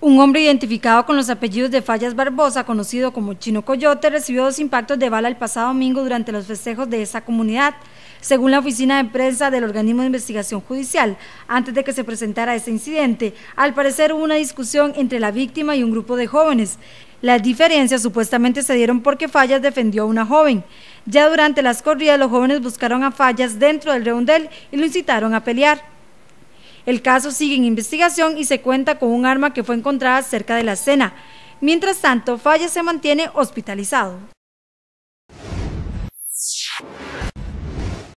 Un hombre identificado con los apellidos de Fallas Barbosa, conocido como Chino Coyote, recibió dos impactos de bala el pasado domingo durante los festejos de esa comunidad, según la oficina de prensa del organismo de investigación judicial. Antes de que se presentara este incidente, al parecer hubo una discusión entre la víctima y un grupo de jóvenes. Las diferencias supuestamente se dieron porque Fallas defendió a una joven. Ya durante las corridas, los jóvenes buscaron a Fallas dentro del redondel y lo incitaron a pelear. El caso sigue en investigación y se cuenta con un arma que fue encontrada cerca de la escena. Mientras tanto, Falla se mantiene hospitalizado.